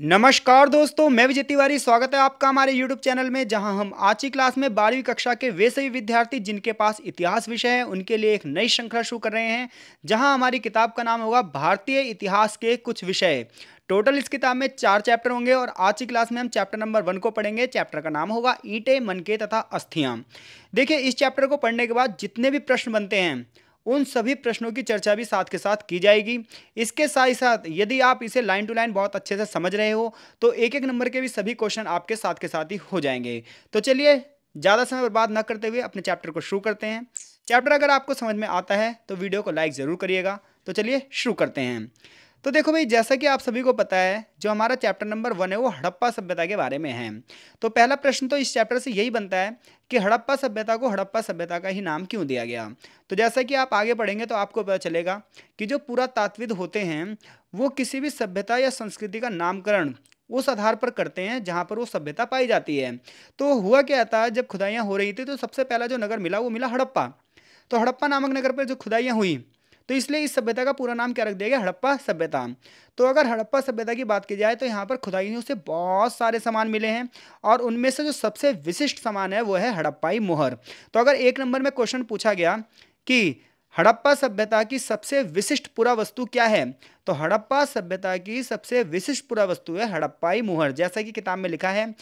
नमस्कार दोस्तों मैं विजय तिवारी स्वागत है आपका हमारे YouTube चैनल में जहां हम आज की क्लास में बारहवीं कक्षा के वे सभी विद्यार्थी जिनके पास इतिहास विषय है उनके लिए एक नई श्रृंखला शुरू कर रहे हैं जहां हमारी किताब का नाम होगा भारतीय इतिहास के कुछ विषय टोटल इस किताब में चार चैप्टर होंगे और आज की क्लास में हम चैप्टर नंबर वन को पढ़ेंगे चैप्टर का नाम होगा ईटे मनके तथा अस्थियाम देखिए इस चैप्टर को पढ़ने के बाद जितने भी प्रश्न बनते हैं उन सभी प्रश्नों की चर्चा भी साथ के साथ की जाएगी इसके साथ ही साथ यदि आप इसे लाइन टू लाइन बहुत अच्छे से समझ रहे हो तो एक एक नंबर के भी सभी क्वेश्चन आपके साथ के साथ ही हो जाएंगे तो चलिए ज़्यादा समय बर्बाद न करते हुए अपने चैप्टर को शुरू करते हैं चैप्टर अगर आपको समझ में आता है तो वीडियो को लाइक ज़रूर करिएगा तो चलिए शुरू करते हैं तो देखो भाई जैसा कि आप सभी को पता है जो हमारा चैप्टर नंबर वन है वो हड़प्पा सभ्यता के बारे में है तो पहला प्रश्न तो इस चैप्टर से यही बनता है कि हड़प्पा सभ्यता को हड़प्पा सभ्यता का ही नाम क्यों दिया गया तो जैसा कि आप आगे पढ़ेंगे तो आपको पता चलेगा कि जो पुरातात्विद होते हैं वो किसी भी सभ्यता या संस्कृति का नामकरण उस आधार पर करते हैं जहाँ पर वो सभ्यता पाई जाती है तो हुआ क्या था जब खुदाइयाँ हो रही थी तो सबसे पहला जो नगर मिला वो मिला हड़प्पा तो हड़प्पा नामक नगर पर जो खुदाइयाँ हुई तो इसलिए इस सभ्यता का पूरा नाम क्या रख दिया गया हड़प्पा सभ्यता तो अगर हड़प्पा सभ्यता की बात की जाए तो यहाँ पर खुदाइनियों से बहुत सारे सामान मिले हैं और उनमें से जो सबसे विशिष्ट सामान है वो है हड़प्पाई मोहर तो अगर एक नंबर में क्वेश्चन पूछा गया कि हड़प्पा सभ्यता की सबसे विशिष्ट वस्तु क्या है तो हड़प्पा सभ्यता की सबसे विशिष्ट वस्तु है हड़प्पाई मोहर जैसा कि किताब में लिखा है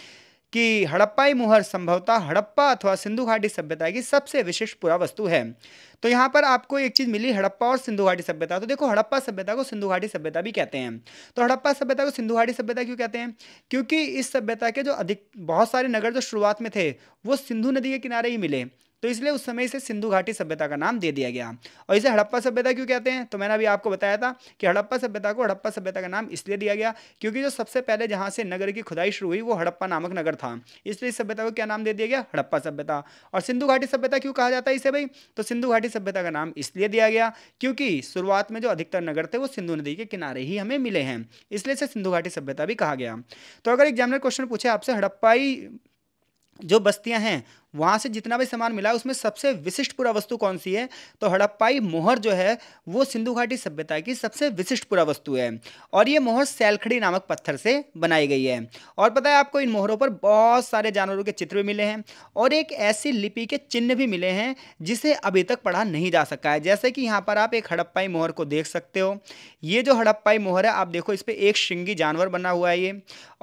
कि हड़प्पाई मुहर संभवतः हड़प्पा अथवा सिंधु घाटी सभ्यता की सबसे विशिष्ट पुरावस्तु है तो यहाँ पर आपको एक चीज़ मिली हड़प्पा और सिंधु घाटी सभ्यता तो देखो हड़प्पा सभ्यता को सिंधु घाटी सभ्यता भी कहते हैं तो हड़प्पा सभ्यता को सिंधु घाटी सभ्यता क्यों कहते हैं क्योंकि इस सभ्यता के जो अधिक बहुत सारे नगर जो शुरुआत में थे वो सिंधु नदी के किनारे ही मिले तो इसलिए उस समय इसे सिंधु घाटी सभ्यता का नाम दे दिया गया और इसे हड़प्पा सभ्यता क्यों कहते हैं तो मैंने अभी आपको बताया था कि हड़प्पा सभ्यता को हड़प्पा सभ्यता का नाम इसलिए दिया गया क्योंकि जो सबसे पहले जहाँ से नगर की खुदाई शुरू हुई वो हड़प्पा नामक नगर था इसलिए इस सभ्यता को क्या नाम दे दिया गया हड़प्पा सभ्यता और सिंधु घाटी सभ्यता क्यों कहा जाता है इसे भाई तो सिंधु घाटी सभ्यता का नाम इसलिए दिया गया क्योंकि शुरुआत में जो अधिकतर नगर थे वो सिंधु नदी के किनारे ही हमें मिले हैं इसलिए इसे सिंधु घाटी सभ्यता भी कहा गया तो अगर एग्जामिनर क्वेश्चन पूछे आपसे हड़प्पाई जो बस्तियां हैं वहाँ से जितना भी सामान मिला उसमें सबसे विशिष्ट पुरावस्तु कौन सी है तो हड़प्पाई मोहर जो है वो सिंधु घाटी सभ्यता की सबसे विशिष्ट वस्तु है और ये मोहर सैलखड़ी नामक पत्थर से बनाई गई है और पता है आपको इन मोहरों पर बहुत सारे जानवरों के चित्र भी मिले हैं और एक ऐसी लिपि के चिन्ह भी मिले हैं जिसे अभी तक पढ़ा नहीं जा सका है जैसे कि यहाँ पर आप एक हड़प्पाई मोहर को देख सकते हो ये जो हड़प्पाई मोहर है आप देखो इस पर एक श्रृंगी जानवर बना हुआ है ये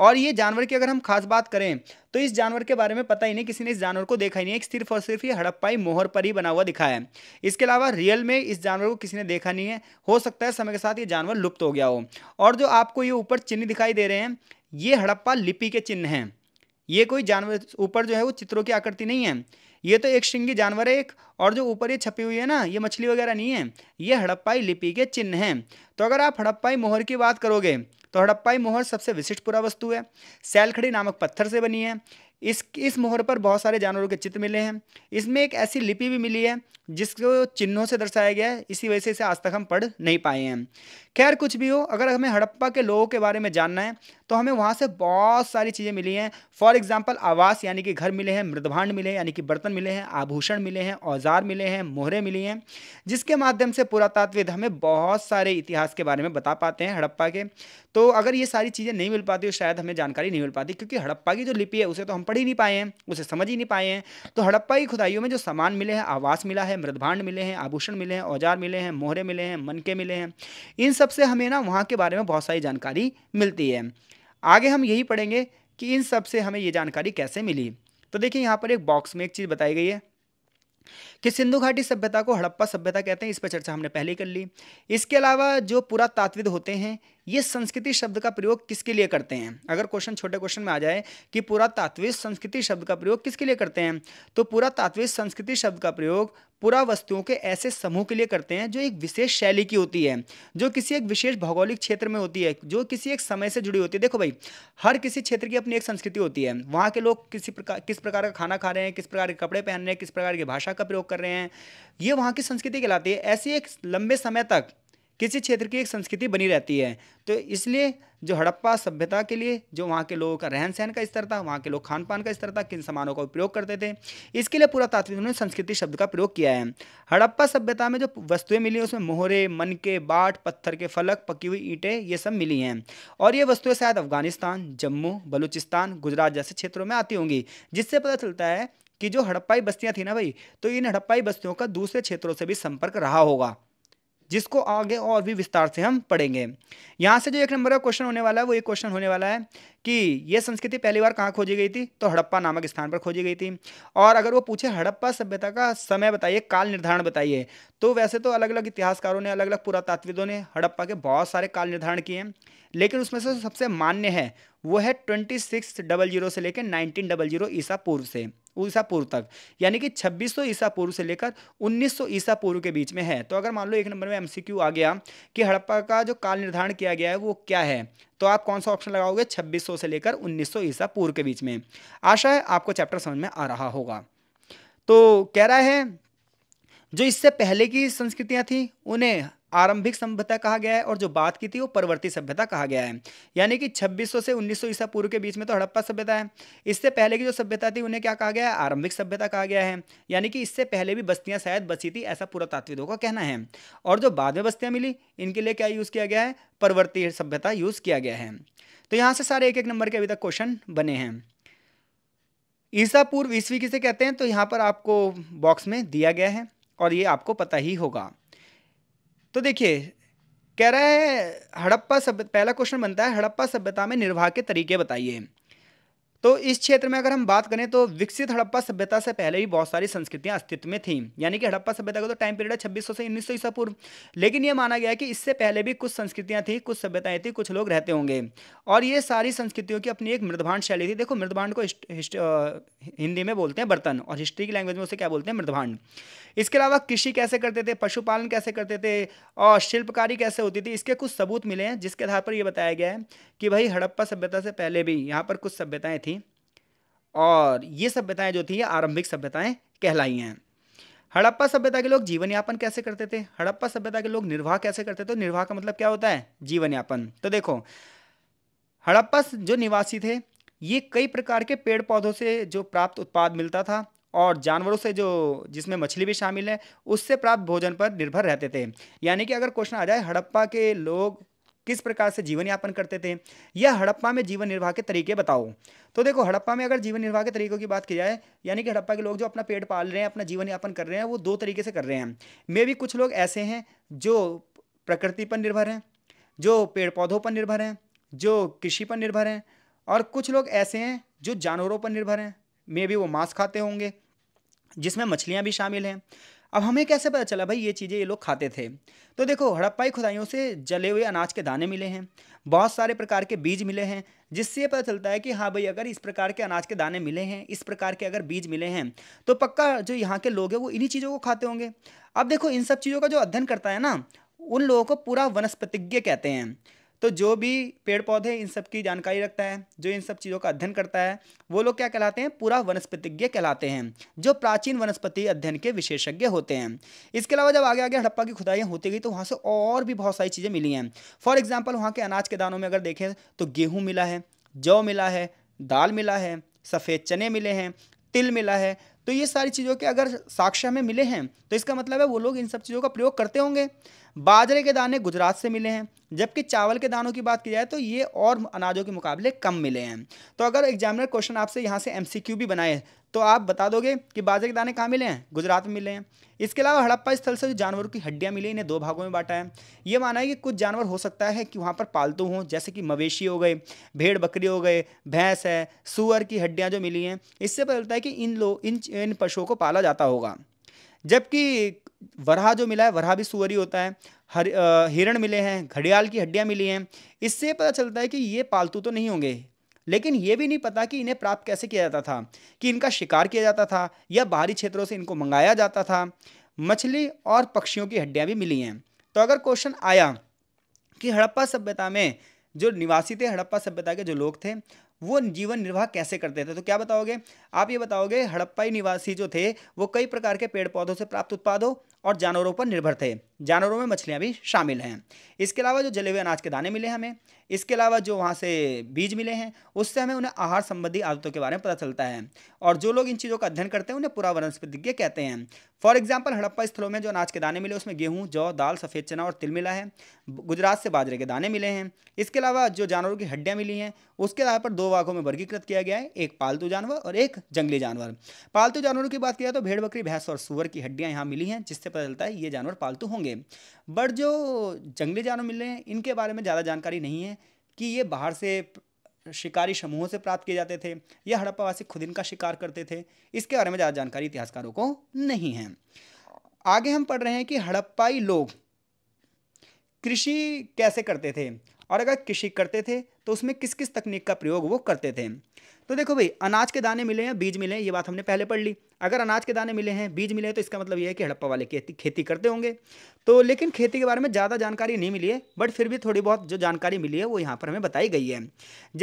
और ये जानवर की अगर हम खास बात करें तो इस जानवर के बारे में पता ही नहीं किसी ने इस जानवर को देखा ही नहीं है सिर्फ और सिर्फ ये हड़प्पाई मोहर पर ही बना हुआ दिखा है इसके अलावा रियल में इस जानवर को किसी ने देखा नहीं है हो सकता है समय के साथ ये जानवर लुप्त हो गया हो और जो आपको ये ऊपर चिन्ह दिखाई दे रहे हैं ये हड़प्पा लिपि के चिन्ह हैं ये कोई जानवर ऊपर जो है वो चित्रों की आकृति नहीं है ये तो एक श्रृंगी जानवर है एक और जो ऊपर ये छपी हुई है ना ये मछली वगैरह नहीं है ये हड़प्पाई लिपि के चिन्ह हैं तो अगर आप हड़प्पाई मोहर की बात करोगे तो हड़प्पाई मोहर सबसे विशिष्ट पुरावस्तु है सैलखड़ी नामक पत्थर से बनी है इस इस मोहर पर बहुत सारे जानवरों के चित्र मिले हैं इसमें एक ऐसी लिपि भी मिली है जिसको चिन्हों से दर्शाया गया है इसी वजह से इसे आज तक हम पढ़ नहीं पाए हैं खैर कुछ भी हो अगर हमें हड़प्पा के लोगों के बारे में जानना है तो हमें वहाँ से बहुत सारी चीज़ें मिली हैं फॉर एग्जाम्पल आवास यानी कि घर मिले हैं मृदभांड मिले हैं यानी कि बर्तन मिले हैं आभूषण मिले हैं औजार मिले हैं मोहरे मिली हैं जिसके माध्यम से पुरातत्वविद हमें बहुत सारे इतिहास के बारे में बता पाते हैं हड़प्पा के तो अगर ये सारी चीज़ें नहीं मिल पाती तो शायद हमें जानकारी नहीं मिल पाती क्योंकि हड़प्पा की जो लिपि है उसे तो हम पढ़ ही नहीं पाए हैं उसे समझ ही नहीं पाए हैं तो हड़प्पा की खुदाइयों में जो सामान मिले हैं आवास मिला है मृदभांड मिले हैं आभूषण मिले हैं औजार मिले हैं मोहरे मिले हैं मनके मिले हैं इन सब से हमें ना वहाँ के बारे में बहुत सारी जानकारी मिलती है आगे हम यही पढ़ेंगे कि इन सब से हमें ये जानकारी कैसे मिली तो देखिए यहाँ पर एक बॉक्स में एक चीज़ बताई गई है कि सिंधु घाटी सभ्यता को हड़प्पा सभ्यता कहते हैं इस पर चर्चा हमने पहले कर ली इसके अलावा जो पुरातात्विद होते हैं ये संस्कृति शब्द का प्रयोग किसके लिए करते हैं अगर क्वेश्चन छोटे क्वेश्चन में आ जाए कि पुरातात्विक संस्कृति शब्द का प्रयोग किसके लिए करते हैं तो पुरातात्विक संस्कृति शब्द का प्रयोग पुरा वस्तुओं के ऐसे समूह के लिए करते हैं जो एक विशेष शैली की होती है जो किसी एक विशेष भौगोलिक क्षेत्र में होती है जो किसी एक समय से जुड़ी होती है देखो भाई हर किसी क्षेत्र की अपनी एक संस्कृति होती है वहाँ के लोग किसी प्रकार किस प्रकार का खाना खा रहे हैं किस प्रकार के कपड़े पहन रहे हैं किस प्रकार की भाषा का प्रयोग कर रहे हैं ये वहाँ की संस्कृति कहलाती है ऐसी एक लंबे समय तक किसी क्षेत्र की एक संस्कृति बनी रहती है तो इसलिए जो हड़प्पा सभ्यता के लिए जो वहाँ के लोगों का रहन सहन का स्तर था वहाँ के लोग खान पान का स्तर था किन सामानों का उपयोग करते थे इसके लिए पूरा तात्विक ने संस्कृति शब्द का प्रयोग किया है हड़प्पा सभ्यता में जो वस्तुएं मिली उसमें मोहरे मन के बाट पत्थर के फलक पकी हुई ईंटें ये सब मिली हैं और ये वस्तुएँ शायद अफगानिस्तान जम्मू बलूचिस्तान गुजरात जैसे क्षेत्रों में आती होंगी जिससे पता चलता है कि जो हड़प्पाई बस्तियां थी ना भाई तो इन हड़प्पाई बस्तियों का दूसरे क्षेत्रों से भी संपर्क रहा होगा जिसको आगे और भी विस्तार से हम पढ़ेंगे यहाँ से जो एक नंबर का क्वेश्चन होने वाला है वो ये क्वेश्चन होने वाला है कि ये संस्कृति पहली बार कहाँ खोजी गई थी तो हड़प्पा नामक स्थान पर खोजी गई थी और अगर वो पूछे हड़प्पा सभ्यता का समय बताइए काल निर्धारण बताइए तो वैसे तो अलग अलग इतिहासकारों ने अलग अलग पुरातात्विदों ने हड़प्पा के बहुत सारे काल निर्धारण किए हैं लेकिन उसमें से सबसे मान्य है वो है ट्वेंटी सिक्स डबल जीरो से लेकर नाइनटीन डबल जीरो ईसा पूर्व से ईसा पूर्व तक यानी कि 2600 ईसा पूर्व से लेकर 1900 ईसा पूर्व के बीच में है तो अगर मान लो एक नंबर में एमसीक्यू आ गया कि हड़प्पा का जो काल निर्धारण किया गया है वो क्या है तो आप कौन सा ऑप्शन लगाओगे 2600 से लेकर 1900 ईसा पूर्व के बीच में आशा है आपको चैप्टर समझ में आ रहा होगा तो कह रहा है जो इससे पहले की संस्कृतियाँ थीं उन्हें आरंभिक सभ्यता कहा गया है और जो बात की थी वो परवर्ती सभ्यता कहा गया है यानी कि 2600 से 1900 ईसा पूर्व के बीच में तो हड़प्पा सभ्यता है इससे पहले की जो सभ्यता थी उन्हें क्या कहा गया है आरंभिक सभ्यता कहा गया है यानी कि इससे पहले भी बस्तियां शायद बसी थी ऐसा पुरातात्विदों का कहना है और जो बाद में बस्तियाँ मिली इनके लिए क्या यूज़ किया गया है परवर्ती सभ्यता यूज़ किया गया है तो यहाँ से सारे एक एक नंबर के अभी तक क्वेश्चन बने हैं ईसा पूर्व ईस्वी किसे कहते हैं तो यहाँ पर आपको बॉक्स में दिया गया है और ये आपको पता ही होगा तो देखिए कह रहा है हड़प्पा सभ्य पहला क्वेश्चन बनता है हड़प्पा सभ्यता में निर्वाह के तरीके बताइए तो इस क्षेत्र में अगर हम बात करें तो विकसित हड़प्पा सभ्यता से पहले भी बहुत सारी संस्कृतियां अस्तित्व में थीं यानी कि हड़प्पा सभ्यता का तो टाइम पीरियड है छब्बीस से उन्नीस सौ ईसा पूर्व लेकिन ये माना गया है कि इससे पहले भी कुछ संस्कृतियां थी कुछ सभ्यताएं थी कुछ लोग रहते होंगे और ये सारी संस्कृतियों की अपनी एक मृदभांड शैली थी देखो मृदभांड को हिंदी में बोलते हैं बर्तन और हिस्ट्री की लैंग्वेज में उसे क्या बोलते हैं मृदभांड इसके अलावा कृषि कैसे करते थे पशुपालन कैसे करते थे और शिल्पकारी कैसे होती थी इसके कुछ सबूत मिले हैं जिसके आधार पर यह बताया गया है कि भाई हड़प्पा सभ्यता से पहले भी यहाँ पर कुछ सभ्यताएँ थी और ये सभ्यताएं जो थी आरंभिक सभ्यताएं कहलाई हैं हड़प्पा सभ्यता के लोग जीवन यापन कैसे करते थे हड़प्पा सभ्यता के लोग निर्वाह कैसे करते थे तो निर्वाह का मतलब क्या होता है जीवन यापन तो देखो हड़प्पा जो निवासी थे ये कई प्रकार के पेड़ पौधों से जो प्राप्त उत्पाद मिलता था और जानवरों से जो जिसमें मछली भी शामिल है उससे प्राप्त भोजन पर निर्भर रहते थे यानी कि अगर क्वेश्चन आ जाए हड़प्पा के लोग किस प्रकार से जीवन यापन करते थे या हड़प्पा में जीवन निर्वाह के तरीके बताओ तो देखो हड़प्पा में अगर जीवन निर्वाह के तरीकों की बात की जाए यानी कि हड़प्पा के लोग जो अपना पेट पाल रहे हैं अपना जीवन यापन कर रहे हैं वो दो तरीके से कर रहे हैं मे भी कुछ लोग ऐसे हैं जो प्रकृति पर निर्भर हैं जो पेड़ पौधों पर निर्भर हैं जो कृषि पर निर्भर हैं और कुछ लोग ऐसे हैं जो जानवरों पर निर्भर हैं मे भी वो मांस खाते होंगे जिसमें मछलियाँ भी शामिल हैं अब हमें कैसे पता चला भाई ये चीज़ें ये लोग खाते थे तो देखो हड़प्पाई खुदाइयों से जले हुए अनाज के दाने मिले हैं बहुत सारे प्रकार के बीज मिले हैं जिससे ये पता चलता है कि हाँ भाई अगर इस प्रकार के अनाज के दाने मिले हैं इस प्रकार के अगर बीज मिले हैं तो पक्का जो यहाँ के लोग हैं वो इन्हीं चीज़ों को खाते होंगे अब देखो इन सब चीज़ों का जो अध्ययन करता है ना उन लोगों को पूरा वनस्पतिज्ञ कहते हैं तो जो भी पेड़ पौधे इन सब की जानकारी रखता है जो इन सब चीज़ों का अध्ययन करता है वो लोग क्या कहलाते हैं पूरा वनस्पतिज्ञ कहलाते हैं जो प्राचीन वनस्पति अध्ययन के विशेषज्ञ होते हैं इसके अलावा जब आगे आगे हड़प्पा की खुदाइयाँ होती गई तो वहाँ से और भी बहुत सारी चीज़ें मिली हैं फॉर एग्जाम्पल वहाँ के अनाज के दानों में अगर देखें तो गेहूँ मिला है जौ मिला है दाल मिला है सफ़ेद चने मिले हैं तिल मिला है तो ये सारी चीज़ों के अगर साक्ष्य हमें मिले हैं तो इसका मतलब है वो लोग इन सब चीज़ों का प्रयोग करते होंगे बाजरे के दाने गुजरात से मिले हैं जबकि चावल के दानों की बात की जाए तो ये और अनाजों के मुकाबले कम मिले हैं तो अगर एग्जामिनर क्वेश्चन आपसे यहाँ से एम भी बनाए तो आप बता दोगे कि बाजरे के दाने कहाँ मिले हैं गुजरात में मिले हैं इसके अलावा हड़प्पा स्थल से जो जानवरों की हड्डियाँ मिली इन्हें दो भागों में बांटा है ये माना है कि कुछ जानवर हो सकता है कि वहाँ पर पालतू हों जैसे कि मवेशी हो गए भेड़ बकरी हो गए भैंस है सुअर की हड्डियाँ जो मिली हैं इससे पता चलता है कि इन लोग इन इन पशुओं को पाला जाता होगा जबकि वरहा जो मिला है वरहा भी सुअरी होता है हर हिरण मिले हैं घड़ियाल की हड्डियाँ मिली हैं इससे पता चलता है कि ये पालतू तो नहीं होंगे लेकिन ये भी नहीं पता कि इन्हें प्राप्त कैसे किया जाता था कि इनका शिकार किया जाता था या बाहरी क्षेत्रों से इनको मंगाया जाता था मछली और पक्षियों की हड्डियाँ भी मिली हैं तो अगर क्वेश्चन आया कि हड़प्पा सभ्यता में जो निवासी थे हड़प्पा सभ्यता के जो लोग थे वो जीवन निर्वाह कैसे करते थे तो क्या बताओगे आप ये बताओगे हड़प्पाई निवासी जो थे वो कई प्रकार के पेड़ पौधों से प्राप्त उत्पादों और जानवरों पर निर्भर थे जानवरों में मछलियाँ भी शामिल हैं इसके अलावा जो जले हुए अनाज के दाने मिले हमें इसके अलावा जो वहाँ से बीज मिले हैं उससे हमें उन्हें आहार संबंधी आदतों के बारे में पता चलता है और जो लोग इन चीज़ों का अध्ययन करते हैं उन्हें पूरा वनस्पतिज्ञ कहते हैं फॉर एग्जाम्पल हड़प्पा स्थलों में जो अनाज के दाने मिले उसमें गेहूँ जौ दाल सफ़ेद चना और तिल मिला है गुजरात से बाजरे के दाने मिले हैं इसके अलावा जो जानवरों की हड्डियाँ मिली हैं उसके आधार पर दो भागों में वर्गीकृत किया गया है एक पालतू जानवर और एक जंगली जानवर पालतू जानवरों की बात किया तो भेड़ बकरी भैंस और सुअर की हड्डियाँ यहाँ मिली हैं जिससे इससे पता चलता है ये जानवर पालतू होंगे बट जो जंगली जानवर मिल रहे हैं इनके बारे में ज़्यादा जानकारी नहीं है कि ये बाहर से शिकारी समूहों से प्राप्त किए जाते थे या हड़प्पावासी खुद इनका शिकार करते थे इसके बारे में ज़्यादा जानकारी इतिहासकारों को नहीं है आगे हम पढ़ रहे हैं कि हड़प्पाई लोग कृषि कैसे करते थे और अगर कृषि करते थे तो उसमें किस किस तकनीक का प्रयोग वो करते थे तो देखो भाई अनाज के दाने मिले हैं बीज मिले हैं ये बात हमने पहले पढ़ ली अगर अनाज के दाने मिले हैं बीज मिले हैं तो इसका मतलब ये है कि हड़प्पा वाले खेती खेती करते होंगे तो लेकिन खेती के बारे में ज़्यादा जानकारी नहीं मिली है बट फिर भी थोड़ी बहुत जो जानकारी मिली है वो यहाँ पर हमें बताई गई है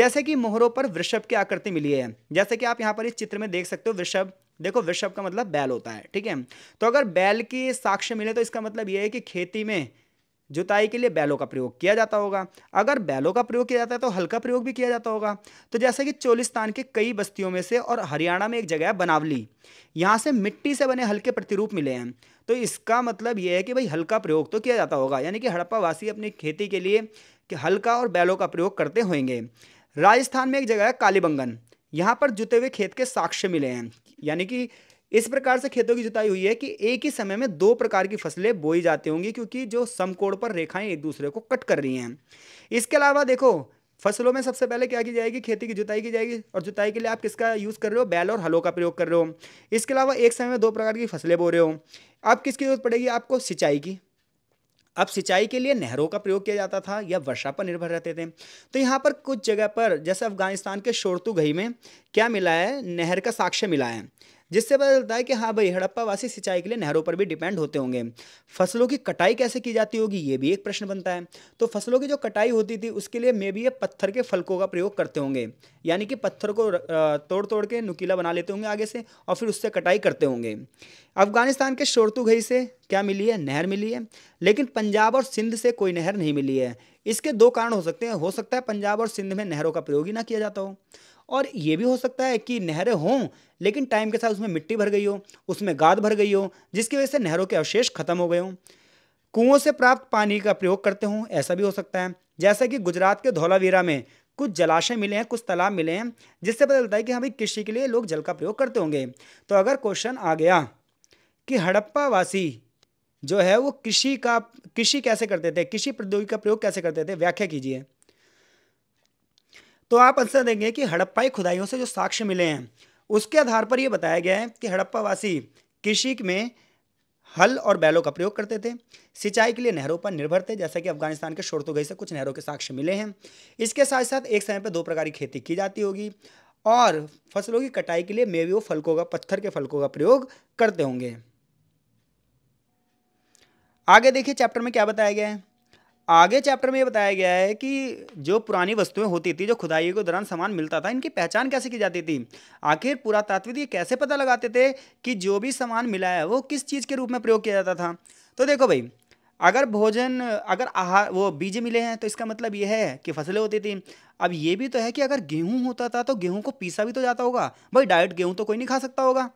जैसे कि मोहरों पर वृषभ की आकृति मिली है जैसे कि आप यहाँ पर इस चित्र में देख सकते हो वृषभ देखो वृषभ का मतलब बैल होता है ठीक है तो अगर बैल की साक्ष्य मिले तो इसका मतलब ये है कि खेती में जुताई के लिए बैलों का प्रयोग किया जाता होगा अगर बैलों का प्रयोग किया जाता है तो हल का प्रयोग भी किया जाता होगा तो जैसे कि चोलिस्तान के कई बस्तियों में से और हरियाणा में एक जगह है बनावली यहाँ से मिट्टी से बने हल्के प्रतिरूप मिले हैं तो इसका मतलब यह है कि भाई हल्का प्रयोग तो किया जाता होगा यानी कि हड़प्पावासी अपनी खेती के लिए कि हल्का और बैलों का प्रयोग करते होंगे राजस्थान में एक जगह है कालीबंगन यहाँ पर जुते हुए खेत के साक्ष्य मिले हैं यानी कि इस प्रकार से खेतों की जुताई हुई है कि एक ही समय में दो प्रकार की फसलें बोई जाती होंगी क्योंकि जो समकोण पर रेखाएं एक दूसरे को कट कर रही हैं इसके अलावा देखो फसलों में सबसे पहले क्या की जाएगी खेती की जुताई की जाएगी और जुताई के लिए आप किसका यूज़ कर रहे हो बैल और हलों का प्रयोग कर रहे हो इसके अलावा एक समय में दो प्रकार की फसलें बो रहे हो अब किसकी जरूरत पड़ेगी आपको सिंचाई की अब सिंचाई के लिए नहरों का प्रयोग किया जाता था या वर्षा पर निर्भर रहते थे तो यहाँ पर कुछ जगह पर जैसे अफगानिस्तान के घई में क्या मिला है नहर का साक्ष्य मिला है जिससे पता चलता है कि हाँ भाई हड़प्पावासी सिंचाई के लिए नहरों पर भी डिपेंड होते होंगे फसलों की कटाई कैसे की जाती होगी ये भी एक प्रश्न बनता है तो फसलों की जो कटाई होती थी उसके लिए मे भी ये पत्थर के फलकों का प्रयोग करते होंगे यानी कि पत्थर को तोड़ तोड़ के नुकीला बना लेते होंगे आगे से और फिर उससे कटाई करते होंगे अफगानिस्तान के घई से क्या मिली है नहर मिली है लेकिन पंजाब और सिंध से कोई नहर नहीं मिली है इसके दो कारण हो सकते हैं हो सकता है पंजाब और सिंध में नहरों का प्रयोग ही ना किया जाता हो और ये भी हो सकता है कि नहरें हों लेकिन टाइम के साथ उसमें मिट्टी भर गई हो उसमें गाद भर गई हो जिसकी वजह से नहरों के अवशेष खत्म हो गए हों कुओं से प्राप्त पानी का प्रयोग करते हों ऐसा भी हो सकता है जैसा कि गुजरात के धौलावीरा में कुछ जलाशय मिले हैं कुछ तालाब मिले हैं जिससे पता चलता है कि हमें हाँ कृषि के लिए लोग जल का प्रयोग करते होंगे तो अगर क्वेश्चन आ गया कि हड़प्पा वासी जो है वो कृषि का कृषि कैसे करते थे कृषि प्रौद्योगिकी का प्रयोग कैसे करते थे व्याख्या कीजिए तो आप आंसर देंगे कि हड़प्पाई खुदाइयों से जो साक्ष्य मिले हैं उसके आधार पर यह बताया गया है कि हड़प्पावासी कृषि में हल और बैलों का प्रयोग करते थे सिंचाई के लिए नहरों पर निर्भर थे जैसा कि अफगानिस्तान के गई से कुछ नहरों के साक्ष्य मिले हैं इसके साथ साथ एक समय पर दो प्रकार की खेती की जाती होगी और फसलों की कटाई के लिए मेवियों फलकों का पत्थर के फलकों का प्रयोग करते होंगे आगे देखिए चैप्टर में क्या बताया गया है आगे चैप्टर में ये बताया गया है कि जो पुरानी वस्तुएं होती थी जो खुदाई के दौरान सामान मिलता था इनकी पहचान कैसे की जाती थी आखिर पुरातात्विक ये कैसे पता लगाते थे कि जो भी सामान मिला है वो किस चीज़ के रूप में प्रयोग किया जाता था तो देखो भाई अगर भोजन अगर आहार वो बीज मिले हैं तो इसका मतलब यह है कि फसलें होती थी अब ये भी तो है कि अगर गेहूँ होता था तो गेहूँ को पीसा भी तो जाता होगा भाई डायरेक्ट गेहूँ तो कोई नहीं खा सकता होगा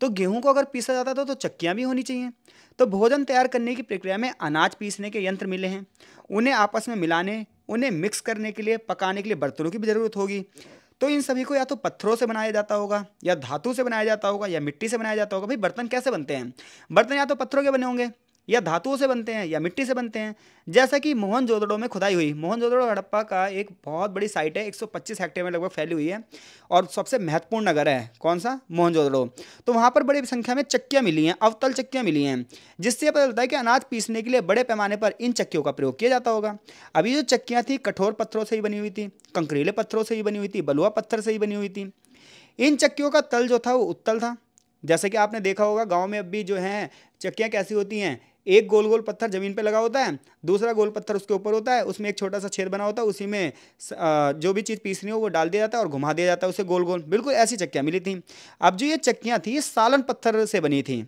तो गेहूं को अगर पीसा जाता था तो चक्कियाँ भी होनी चाहिए तो भोजन तैयार करने की प्रक्रिया में अनाज पीसने के यंत्र मिले हैं उन्हें आपस में मिलाने उन्हें मिक्स करने के लिए पकाने के लिए बर्तनों की भी ज़रूरत होगी तो इन सभी को या तो पत्थरों से बनाया जाता होगा या धातु से बनाया जाता होगा या मिट्टी से बनाया जाता होगा भाई बर्तन कैसे बनते हैं बर्तन या तो पत्थरों के बने होंगे या धातुओं से बनते हैं या मिट्टी से बनते हैं जैसा कि मोहन जोदड़ो में खुदाई हुई मोहन जोदड़ो हड़प्पा का एक बहुत बड़ी साइट है 125 हेक्टेयर में लगभग फैली हुई है और सबसे महत्वपूर्ण नगर है कौन सा मोहन जोदड़ो तो वहाँ पर बड़ी संख्या में चक्कियाँ मिली हैं अवतल चक्कियाँ मिली हैं जिससे पता चलता है कि अनाज पीसने के लिए बड़े पैमाने पर इन चक्कियों का प्रयोग किया जाता होगा अभी जो चक्कियाँ थी कठोर पत्थरों से ही बनी हुई थी कंकरीले पत्थरों से ही बनी हुई थी बलुआ पत्थर से ही बनी हुई थी इन चक्कियों का तल जो था वो उत्तल था जैसे कि आपने देखा होगा गांव में अब भी जो हैं चक्कियाँ कैसी होती हैं एक गोल गोल पत्थर ज़मीन पर लगा होता है दूसरा गोल पत्थर उसके ऊपर होता है उसमें एक छोटा सा छेद बना होता है उसी में जो भी चीज़ पीसनी हो वो डाल दिया जाता है और घुमा दिया जाता है उसे गोल गोल बिल्कुल ऐसी चक्कियाँ मिली थी अब जो ये चक्कियाँ थी ये सालन पत्थर से बनी थी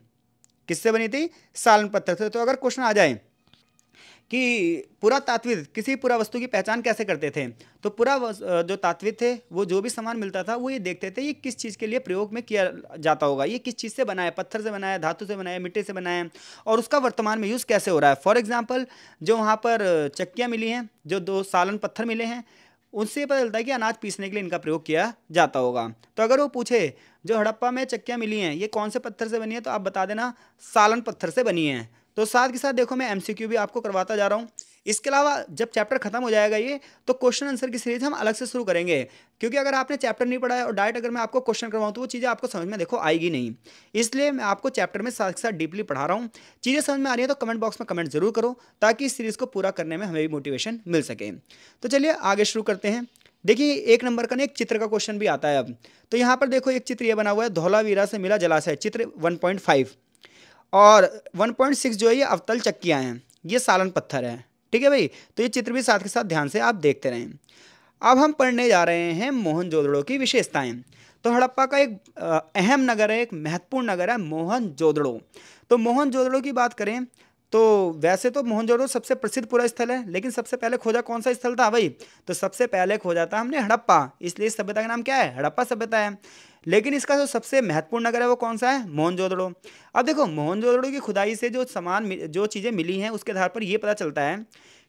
किससे बनी थी सालन पत्थर से तो अगर क्वेश्चन आ जाए कि तात्विक किसी पुरा वस्तु की पहचान कैसे करते थे तो पुरा जो तात्विक थे वो जो भी सामान मिलता था वो ये देखते थे ये किस चीज़ के लिए प्रयोग में किया जाता होगा ये किस चीज़ से बनाया पत्थर से बनाया धातु से बनाया मिट्टी से बनाया और उसका वर्तमान में यूज़ कैसे हो रहा है फॉर एग्ज़ाम्पल जो वहाँ पर चक्कियाँ मिली हैं जो दो सालन पत्थर मिले हैं उनसे पता चलता है कि अनाज पीसने के लिए इनका प्रयोग किया जाता होगा तो अगर वो पूछे जो हड़प्पा में चक्कियाँ मिली हैं ये कौन से पत्थर से बनी है तो आप बता देना सालन पत्थर से बनी हैं तो साथ के साथ देखो मैं एम भी आपको करवाता जा रहा हूँ इसके अलावा जब चैप्टर खत्म हो जाएगा ये तो क्वेश्चन आंसर की सीरीज हम अलग से शुरू करेंगे क्योंकि अगर आपने चैप्टर नहीं पढ़ा है और डायरेक्ट अगर मैं आपको क्वेश्चन करवाऊँ तो वो चीज़ें आपको समझ में देखो आएगी नहीं इसलिए मैं आपको चैप्टर में साथ साथ डीपली पढ़ा रहा हूँ चीज़ें समझ में आ रही है तो कमेंट बॉक्स में कमेंट जरूर करो ताकि इस सीरीज़ को पूरा करने में हमें भी मोटिवेशन मिल सके तो चलिए आगे शुरू करते हैं देखिए एक नंबर का एक चित्र का क्वेश्चन भी आता है अब तो यहाँ पर देखो एक चित्र ये बना हुआ है धौलावीरा से मिला जलाशय चित्र 1.5 और 1.6 जो है ये अवतल चक्कियाँ हैं ये सालन पत्थर है ठीक है भाई तो ये चित्र भी साथ के साथ ध्यान से आप देखते रहें अब हम पढ़ने जा रहे हैं मोहनजोदड़ो की विशेषताएँ तो हड़प्पा का एक अहम नगर है एक महत्वपूर्ण नगर है मोहन जोदड़ो तो मोहन जोदड़ो की बात करें तो वैसे तो मोहनजोदड़ो सबसे प्रसिद्ध पूरा स्थल है लेकिन सबसे पहले खोजा कौन सा स्थल था भाई तो सबसे पहले खोजा था हमने हड़प्पा इसलिए इस सभ्यता का नाम क्या है हड़प्पा सभ्यता है लेकिन इसका जो सबसे महत्वपूर्ण नगर है वो कौन सा है मोहनजोदड़ो अब देखो मोहनजोदड़ो की खुदाई से जो सामान जो चीज़ें मिली हैं उसके आधार पर यह पता चलता है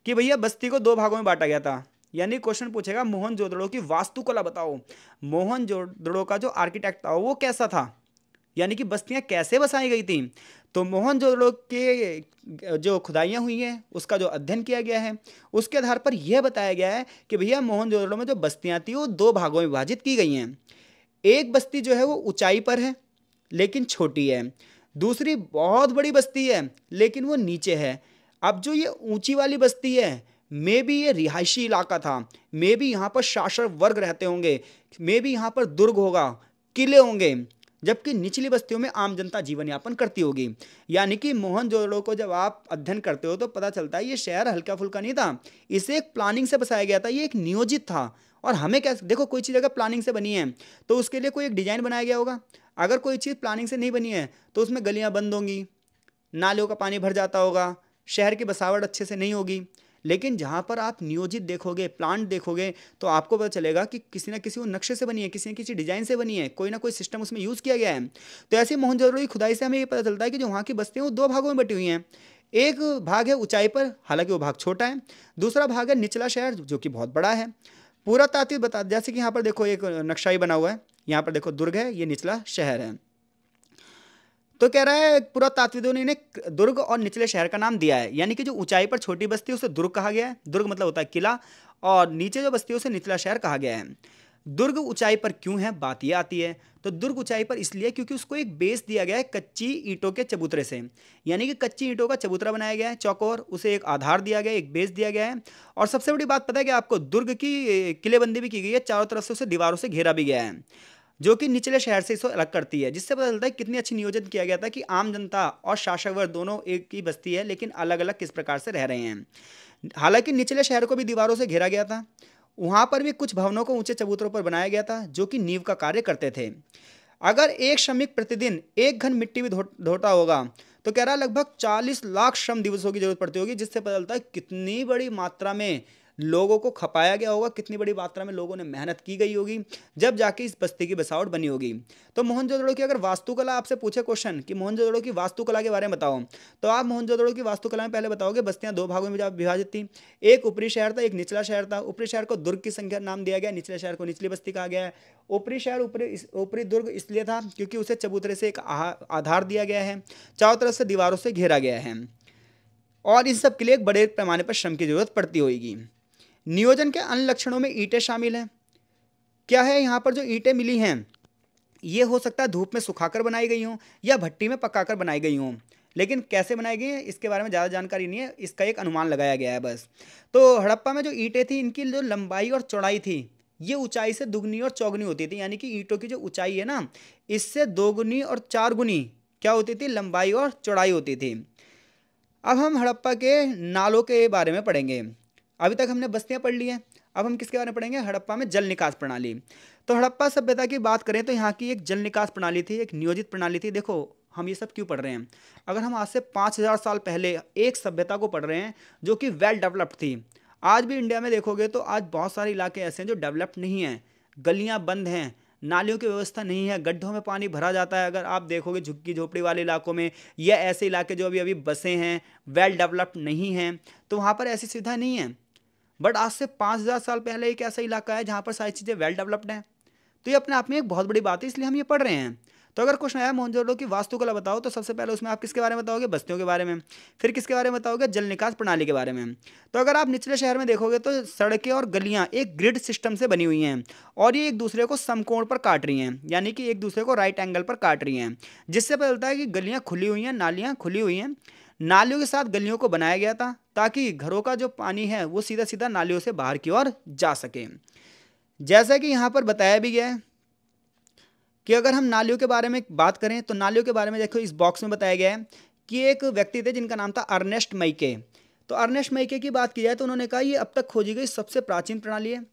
कि भैया बस्ती को दो भागों में बांटा गया था यानी क्वेश्चन पूछेगा मोहन जोदड़ो की वास्तुकला बताओ मोहन का जो आर्किटेक्ट था वो कैसा था यानी कि बस्तियाँ कैसे बसाई गई थी तो मोहन जोदड़ो के जो खुदाइयाँ हुई हैं उसका जो अध्ययन किया गया है उसके आधार पर यह बताया गया है कि भैया मोहनजोदड़ो में जो बस्तियाँ थी वो दो भागों में विभाजित की गई हैं एक बस्ती जो है वो ऊंचाई पर है लेकिन छोटी है दूसरी बहुत बड़ी बस्ती है लेकिन वो नीचे है अब जो ये ऊंची वाली बस्ती है मे भी ये रिहायशी इलाका था मे भी यहाँ पर शासक वर्ग रहते होंगे मे भी यहाँ पर दुर्ग होगा किले होंगे जबकि निचली बस्तियों में आम जनता जीवन यापन करती होगी यानी कि मोहन जोड़ो को जब आप अध्ययन करते हो तो पता चलता है ये शहर हल्का फुल्का नहीं था इसे एक प्लानिंग से बसाया गया था ये एक नियोजित था और हमें क्या देखो कोई चीज़ अगर प्लानिंग से बनी है तो उसके लिए कोई एक डिज़ाइन बनाया गया होगा अगर कोई चीज़ प्लानिंग से नहीं बनी है तो उसमें गलियाँ बंद होंगी नालियों का पानी भर जाता होगा शहर की बसावट अच्छे से नहीं होगी लेकिन जहाँ पर आप नियोजित देखोगे प्लांट देखोगे तो आपको पता चलेगा कि किसी ना किसी वो नक्शे से बनी है किसी ना किसी डिज़ाइन से बनी है कोई ना कोई सिस्टम उसमें यूज़ किया गया है तो ऐसे मोहनजोदड़ो की खुदाई से हमें ये पता चलता है कि जो वहाँ की बस्तियाँ वो दो भागों में बटी हुई हैं एक भाग है ऊंचाई पर हालांकि वो भाग छोटा है दूसरा भाग है निचला शहर जो कि बहुत बड़ा है पूरा तात्विक बता जैसे कि यहाँ पर देखो एक नक्शा ही बना हुआ है यहाँ पर देखो दुर्ग है ये निचला शहर है तो कह रहा है पुरातात्विदों ने दुर्ग और निचले शहर का नाम दिया है यानी कि जो ऊंचाई पर छोटी बस्ती है उसे दुर्ग कहा गया है दुर्ग मतलब होता है किला और नीचे जो बस्ती है उसे निचला शहर कहा गया है दुर्ग ऊंचाई पर क्यों है बात यह आती है तो दुर्ग ऊंचाई पर इसलिए क्योंकि उसको एक बेस दिया गया है कच्ची ईंटों के चबूतरे से यानी कि कच्ची ईंटों का चबूतरा बनाया गया है चौकोर उसे एक आधार दिया गया है एक बेस दिया गया है और सबसे बड़ी बात पता है कि आपको दुर्ग की किलेबंदी भी की गई है चारों तरफ से उसे दीवारों से घेरा भी गया है जो कि निचले शहर से इसको अलग करती है जिससे पता चलता है कितनी अच्छी नियोजन किया गया था कि आम जनता और शासक वर्ग दोनों एक ही बस्ती है लेकिन अलग अलग किस प्रकार से रह रहे हैं हालांकि निचले शहर को भी दीवारों से घेरा गया था वहाँ पर भी कुछ भवनों को ऊंचे चबूतरों पर बनाया गया था जो कि नींव का कार्य करते थे अगर एक श्रमिक प्रतिदिन एक घन मिट्टी भी धोता होगा तो कह रहा लगभग 40 लाख श्रम दिवसों की जरूरत पड़ती होगी जिससे पता चलता है कितनी बड़ी मात्रा में लोगों को खपाया गया होगा कितनी बड़ी मात्रा में लोगों ने मेहनत की गई होगी जब जाके इस बस्ती की बसावट बनी होगी तो मोहनजोदड़ो की अगर वास्तुकला आपसे पूछे क्वेश्चन कि मोहनजोदड़ो की वास्तुकला के बारे में बताओ तो आप मोहनजोदड़ो की वास्तुकला में पहले बताओगे बस्तियाँ दो भागों में विभाजित थी एक ऊपरी शहर था एक निचला शहर था ऊपरी शहर को दुर्ग की संख्या नाम दिया गया निचले शहर को निचली बस्ती कहा गया है ऊपरी शहर ऊपरी ऊपरी दुर्ग इसलिए था क्योंकि उसे चबूतरे से एक आधार दिया गया है चारों तरफ से दीवारों से घेरा गया है और इन सब के लिए एक बड़े पैमाने पर श्रम की जरूरत पड़ती होगी नियोजन के अन्य लक्षणों में ईंटें शामिल हैं क्या है यहाँ पर जो ईंटें मिली हैं ये हो सकता है धूप में सुखाकर बनाई गई हों या भट्टी में पकाकर बनाई गई हों लेकिन कैसे बनाई गई है इसके बारे में ज़्यादा जानकारी नहीं है इसका एक अनुमान लगाया गया है बस तो हड़प्पा में जो ईंटें थी इनकी जो लंबाई और चौड़ाई थी ये ऊंचाई से दुगनी और चौगुनी होती थी यानी कि ईंटों की जो ऊंचाई है ना इससे दोगुनी और चार गुनी क्या होती थी लंबाई और चौड़ाई होती थी अब हम हड़प्पा के नालों के बारे में पढ़ेंगे अभी तक हमने बस्तियाँ पढ़ ली हैं अब हम किसके बारे में पढ़ेंगे हड़प्पा में जल निकास प्रणाली तो हड़प्पा सभ्यता की बात करें तो यहाँ की एक जल निकास प्रणाली थी एक नियोजित प्रणाली थी देखो हम ये सब क्यों पढ़ रहे हैं अगर हम आज से पाँच हज़ार साल पहले एक सभ्यता को पढ़ रहे हैं जो कि वेल डेवलप्ड थी आज भी इंडिया में देखोगे तो आज बहुत सारे इलाके ऐसे हैं जो डेवलप्ड नहीं हैं गलियाँ बंद हैं नालियों की व्यवस्था नहीं है गड्ढों में पानी भरा जाता है अगर आप देखोगे झुग्गी झोपड़ी वाले इलाकों में या ऐसे इलाके जो अभी अभी बसे हैं वेल डेवलप्ड नहीं हैं तो वहाँ पर ऐसी सुविधा नहीं है बट आज से पाँच हज़ार साल पहले एक ऐसा इलाका है जहाँ पर सारी चीज़ें वेल डेवलप्ड हैं तो ये अपने आप में एक बहुत बड़ी बात है इसलिए हम ये पढ़ रहे हैं तो अगर क्वेश्चन आया जोड़ो की वास्तुकला बताओ तो सबसे पहले उसमें आप किसके बारे में बताओगे बस्तियों के बारे में फिर किसके बारे में बताओगे जल निकास प्रणाली के बारे में तो अगर आप निचले शहर में देखोगे तो सड़कें और गलियाँ एक ग्रिड सिस्टम से बनी हुई हैं और ये एक दूसरे को समकोण पर काट रही हैं यानी कि एक दूसरे को राइट एंगल पर काट रही हैं जिससे पता चलता है कि गलियाँ खुली हुई हैं नालियाँ खुली हुई हैं नालियों के साथ गलियों को बनाया गया था ताकि घरों का जो पानी है वो सीधा सीधा नालियों से बाहर की ओर जा सके जैसा कि यहाँ पर बताया भी गया है कि अगर हम नालियों के बारे में बात करें तो नालियों के बारे में देखो इस बॉक्स में बताया गया है कि एक व्यक्ति थे जिनका नाम था अर्नेस्ट मैके तो अर्नेस्ट मैके की बात की जाए तो उन्होंने कहा ये अब तक खोजी गई सबसे प्राचीन प्रणाली है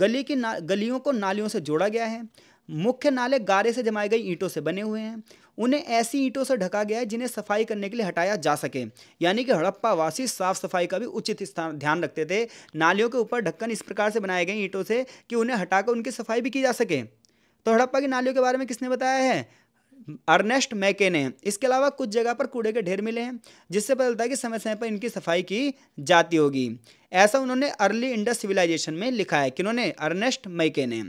गली की ना गलियों को नालियों से जोड़ा गया है मुख्य नाले गारे से जमाई गई ईंटों से बने हुए हैं उन्हें ऐसी ईंटों से ढका गया है जिन्हें सफाई करने के लिए हटाया जा सके यानी कि हड़प्पा वासी साफ सफाई का भी उचित स्थान ध्यान रखते थे नालियों के ऊपर ढक्कन इस प्रकार से बनाए गए ईंटों से कि उन्हें हटाकर उनकी सफाई भी की जा सके तो हड़प्पा की नालियों के बारे में किसने बताया है अर्नेस्ट मैके ने इसके अलावा कुछ जगह पर कूड़े के ढेर मिले हैं जिससे पता चलता है कि समय समय पर इनकी सफाई की जाती होगी ऐसा उन्होंने अर्ली इंडस सिविलाइजेशन में लिखा है कि उन्होंने अर्नेस्ट मैके ने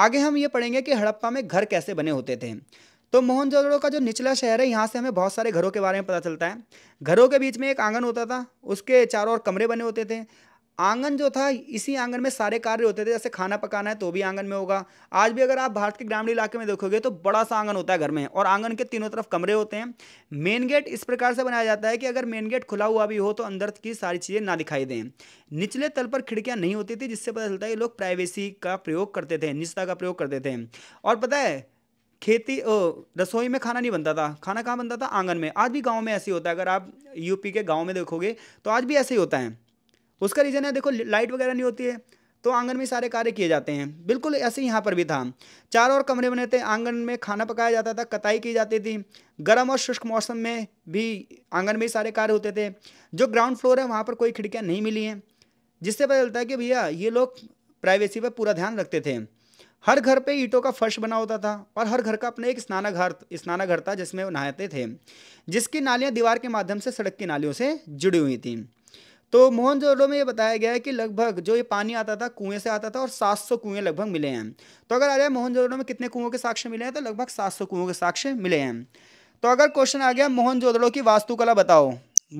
आगे हम ये पढ़ेंगे कि हड़प्पा में घर कैसे बने होते थे तो मोहनजोदड़ो का जो निचला शहर है यहाँ से हमें बहुत सारे घरों के बारे में पता चलता है घरों के बीच में एक आंगन होता था उसके चारों ओर कमरे बने होते थे आंगन जो था इसी आंगन में सारे कार्य होते थे जैसे खाना पकाना है तो भी आंगन में होगा आज भी अगर आप भारत के ग्रामीण इलाके में देखोगे तो बड़ा सा आंगन होता है घर में और आंगन के तीनों तरफ कमरे होते हैं मेन गेट इस प्रकार से बनाया जाता है कि अगर मेन गेट खुला हुआ भी हो तो अंदर की सारी चीज़ें ना दिखाई दें निचले तल पर खिड़कियाँ नहीं होती थी जिससे पता चलता है ये लोग प्राइवेसी का प्रयोग करते थे निजता का प्रयोग करते थे और पता है खेती ओ रसोई में खाना नहीं बनता था खाना कहाँ बनता था आंगन में आज भी गाँव में ऐसे होता है अगर आप यूपी के गाँव में देखोगे तो आज भी ऐसे ही होता है उसका रीज़न है देखो लाइट वगैरह नहीं होती है तो आंगन में सारे कार्य किए जाते हैं बिल्कुल ऐसे ही यहाँ पर भी था चार और कमरे बने थे आंगन में खाना पकाया जाता था कताई की जाती थी गर्म और शुष्क मौसम में भी आंगन में सारे कार्य होते थे जो ग्राउंड फ्लोर है वहाँ पर कोई खिड़कियाँ नहीं मिली हैं जिससे पता चलता है कि भैया ये लोग प्राइवेसी पर पूरा ध्यान रखते थे हर घर पे ईंटों का फर्श बना होता था और हर घर का अपना एक स्नानाघर स्नानाघर था जिसमें वो नहाते थे जिसकी नालियाँ दीवार के माध्यम से सड़क की नालियों से जुड़ी हुई थी तो मोहनजोदड़ो में ये बताया गया है कि लगभग जो ये पानी आता था कुएं से आता था और 700 कुएं लगभग मिले हैं तो अगर आ जाए मोहनजोदड़ो में कितने कुओं के साक्ष्य मिले हैं तो लगभग 700 कुओं के साक्ष्य मिले हैं तो अगर क्वेश्चन आ गया मोहनजोदड़ो की वास्तुकला बताओ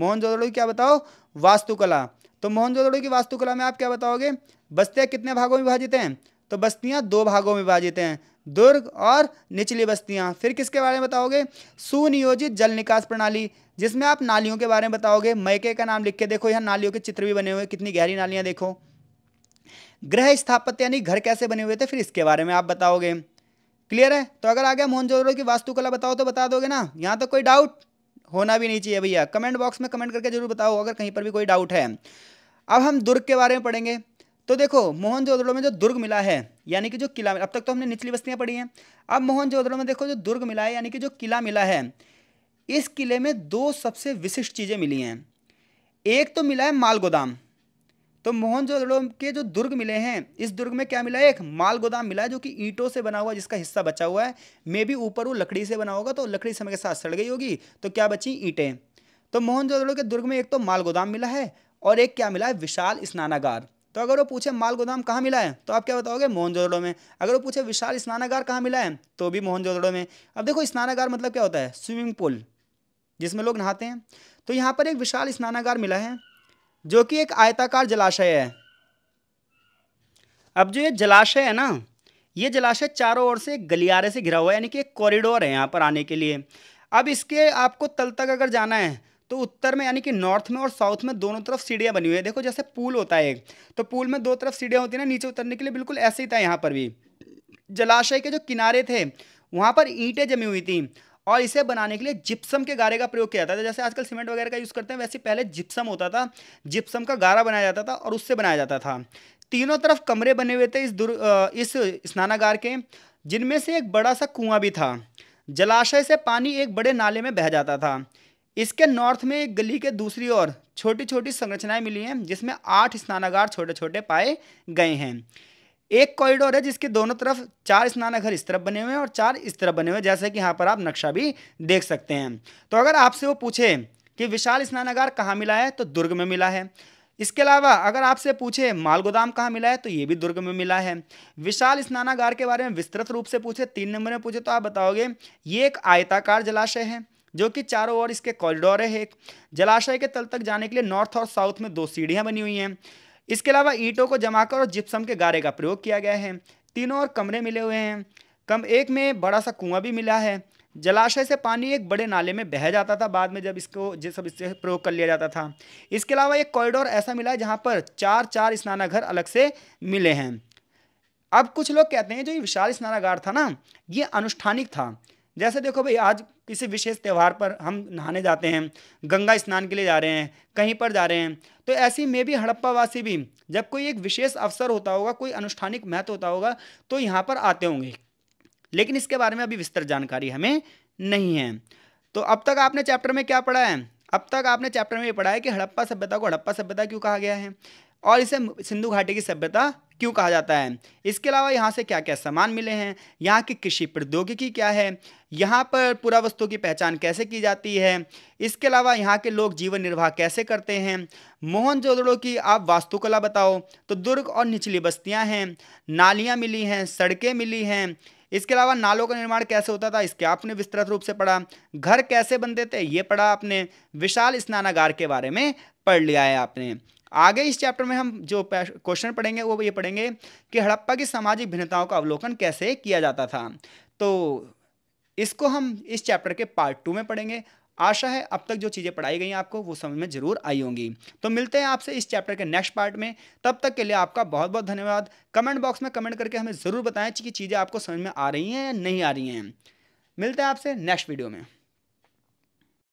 मोहनजोदड़ो की क्या बताओ वास्तुकला तो मोहनजोदड़ो की वास्तुकला में आप क्या बताओगे बस्तियाँ कितने भागों में विभाजित हैं तो बस्तियाँ दो भागों में विभाजित हैं दुर्ग और निचली बस्तियाँ फिर किसके बारे में बताओगे सुनियोजित जल निकास प्रणाली जिसमें आप नालियों के बारे में बताओगे मैके का नाम लिख के देखो यहाँ नालियों के चित्र भी बने हुए कितनी गहरी नालियाँ देखो ग्रह स्थापत्य यानी घर कैसे बने हुए थे फिर इसके बारे में आप बताओगे क्लियर है तो अगर आगे मोहनजोदड़ो की वास्तुकला बताओ तो बता दोगे ना यहाँ तो कोई डाउट होना भी नहीं चाहिए भैया कमेंट बॉक्स में कमेंट करके जरूर बताओ अगर कहीं पर भी कोई डाउट है अब हम दुर्ग के बारे में पढ़ेंगे तो देखो मोहनजोदड़ो में जो दुर्ग मिला है यानी कि जो किला अब तक तो हमने निचली बस्तियां पढ़ी हैं अब मोहनजोदड़ो में देखो जो दुर्ग मिला है यानी कि जो किला मिला है इस किले में दो सबसे विशिष्ट चीज़ें मिली हैं एक तो मिला है माल गोदाम तो मोहनजोदड़ो के जो दुर्ग मिले हैं इस दुर्ग में क्या मिला है एक माल गोदाम मिला है जो कि ईंटों से बना हुआ जिसका हिस्सा बचा हुआ है मे भी ऊपर वो लकड़ी से बना होगा तो लकड़ी समय के साथ सड़ गई होगी तो क्या बची ईंटें तो मोहनजोदड़ो के दुर्ग में एक तो माल गोदाम मिला है और एक क्या मिला है विशाल स्नानागार तो अगर वो पूछे माल गोदाम कहाँ मिला है तो आप क्या बताओगे मोहनजोदड़ो में अगर वो पूछे विशाल स्नानागार कहाँ मिला है तो भी मोहनजोदड़ो में अब देखो स्नानागार मतलब क्या होता है स्विमिंग पूल जिसमें लोग नहाते हैं तो यहाँ पर एक विशाल स्नानागार मिला है जो कि एक आयताकार जलाशय है अब जो ये जलाशय है ना ये जलाशय चारों ओर से गलियारे से घिरा हुआ है यानी कि एक कॉरिडोर है यहाँ पर आने के लिए अब इसके आपको तल तक अगर जाना है तो उत्तर में यानी कि नॉर्थ में और साउथ में दोनों तरफ सीढ़ियाँ बनी हुई है देखो जैसे पूल होता है एक तो पूल में दो तरफ सीढ़ियाँ होती है ना नीचे उतरने के लिए बिल्कुल ऐसे ही था यहाँ पर भी जलाशय के जो किनारे थे वहाँ पर ईंटें जमी हुई थी और इसे बनाने के लिए जिप्सम के गारे का प्रयोग किया जाता था जैसे आजकल सीमेंट वगैरह का यूज़ करते हैं वैसे पहले जिप्सम होता था जिप्सम का गारा बनाया जाता था और उससे बनाया जाता था तीनों तरफ कमरे बने हुए थे इस दुर् इस स्नानागार के जिनमें से एक बड़ा सा कुआं भी था जलाशय से पानी एक बड़े नाले में बह जाता था इसके नॉर्थ में एक गली के दूसरी ओर छोटी छोटी संरचनाएं मिली हैं जिसमें आठ स्नानागार छोटे छोटे पाए गए हैं एक कॉरिडोर है जिसके दोनों तरफ चार स्नानाघर इस तरफ बने हुए हैं और चार इस तरफ बने हुए हैं जैसे कि यहाँ पर आप नक्शा भी देख सकते हैं तो अगर आपसे वो पूछे कि विशाल स्नानागार कहाँ मिला है तो दुर्ग में मिला है इसके अलावा अगर आपसे पूछे माल गोदाम कहाँ मिला है तो ये भी दुर्ग में मिला है विशाल स्नानागार के बारे में विस्तृत रूप से पूछे तीन नंबर में पूछे तो आप बताओगे ये एक आयताकार जलाशय है जो कि चारों ओर इसके कॉरिडोर है एक जलाशय के तल तक जाने के लिए नॉर्थ और साउथ में दो सीढ़ियाँ बनी हुई हैं इसके अलावा ईंटों को जमाकर और जिप्सम के गारे का प्रयोग किया गया है तीनों और कमरे मिले हुए हैं कम एक में बड़ा सा कुआं भी मिला है जलाशय से पानी एक बड़े नाले में बह जाता था बाद में जब इसको सब इससे प्रयोग कर लिया जाता था इसके अलावा एक कॉरिडोर ऐसा मिला है जहाँ पर चार चार स्नानाघर अलग से मिले हैं अब कुछ लोग कहते हैं जो ये विशाल स्नानागार था ना ये अनुष्ठानिक था जैसे देखो भाई आज किसी विशेष त्यौहार पर हम नहाने जाते हैं गंगा स्नान के लिए जा रहे हैं कहीं पर जा रहे हैं तो ऐसी में भी हड़प्पावासी भी जब कोई एक विशेष अवसर होता होगा कोई अनुष्ठानिक महत्व होता होगा तो यहाँ पर आते होंगे लेकिन इसके बारे में अभी विस्तृत जानकारी हमें नहीं है तो अब तक आपने चैप्टर में क्या पढ़ा है अब तक आपने चैप्टर में ये पढ़ा है कि हड़प्पा सभ्यता को हड़प्पा सभ्यता क्यों कहा गया है और इसे सिंधु घाटी की सभ्यता क्यों कहा जाता है इसके अलावा यहाँ से क्या क्या सामान मिले हैं यहाँ की कृषि प्रौद्योगिकी क्या है यहाँ पर पूरा वस्तु की पहचान कैसे की जाती है इसके अलावा यहाँ के लोग जीवन निर्वाह कैसे करते हैं मोहन जोदड़ो की आप वास्तुकला बताओ तो दुर्ग और निचली बस्तियाँ हैं नालियाँ मिली हैं सड़कें मिली हैं इसके अलावा नालों का निर्माण कैसे होता था इसके आपने विस्तृत रूप से पढ़ा घर कैसे बनते थे ये पढ़ा आपने विशाल स्नानागार के बारे में पढ़ लिया है आपने आगे इस चैप्टर में हम जो क्वेश्चन पढ़ेंगे वो ये पढ़ेंगे कि हड़प्पा की सामाजिक भिन्नताओं का अवलोकन कैसे किया जाता था तो इसको हम इस चैप्टर के पार्ट टू में पढ़ेंगे आशा है अब तक जो चीज़ें पढ़ाई गई आपको वो समझ में ज़रूर आई होंगी तो मिलते हैं आपसे इस चैप्टर के नेक्स्ट पार्ट में तब तक के लिए आपका बहुत बहुत धन्यवाद कमेंट बॉक्स में कमेंट करके हमें ज़रूर बताएं कि चीज़ें आपको समझ में आ रही हैं या नहीं आ रही हैं मिलते हैं आपसे नेक्स्ट वीडियो में